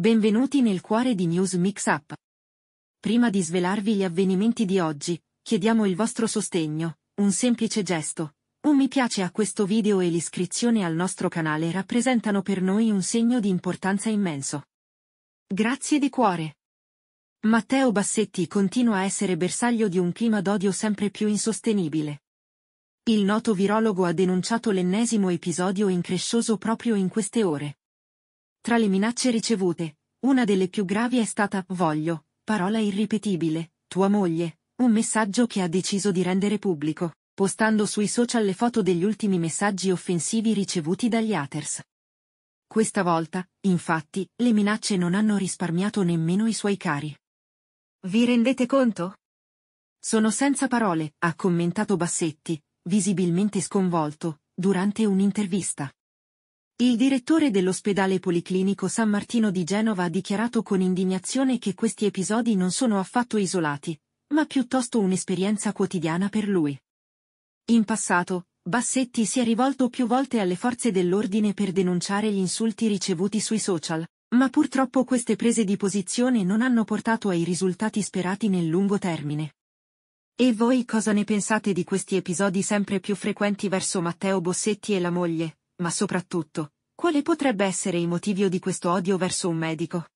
Benvenuti nel cuore di News Mix Up. Prima di svelarvi gli avvenimenti di oggi, chiediamo il vostro sostegno, un semplice gesto. Un mi piace a questo video e l'iscrizione al nostro canale rappresentano per noi un segno di importanza immenso. Grazie di cuore. Matteo Bassetti continua a essere bersaglio di un clima d'odio sempre più insostenibile. Il noto virologo ha denunciato l'ennesimo episodio increscioso proprio in queste ore. Tra le minacce ricevute, una delle più gravi è stata «Voglio, parola irripetibile, tua moglie», un messaggio che ha deciso di rendere pubblico, postando sui social le foto degli ultimi messaggi offensivi ricevuti dagli haters. Questa volta, infatti, le minacce non hanno risparmiato nemmeno i suoi cari. Vi rendete conto? Sono senza parole, ha commentato Bassetti, visibilmente sconvolto, durante un'intervista. Il direttore dell'ospedale policlinico San Martino di Genova ha dichiarato con indignazione che questi episodi non sono affatto isolati, ma piuttosto un'esperienza quotidiana per lui. In passato, Bassetti si è rivolto più volte alle forze dell'ordine per denunciare gli insulti ricevuti sui social, ma purtroppo queste prese di posizione non hanno portato ai risultati sperati nel lungo termine. E voi cosa ne pensate di questi episodi sempre più frequenti verso Matteo Bossetti e la moglie, ma soprattutto, quale potrebbe essere il motivo di questo odio verso un medico?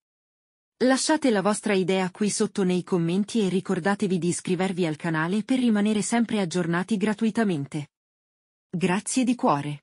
Lasciate la vostra idea qui sotto nei commenti e ricordatevi di iscrivervi al canale per rimanere sempre aggiornati gratuitamente. Grazie di cuore.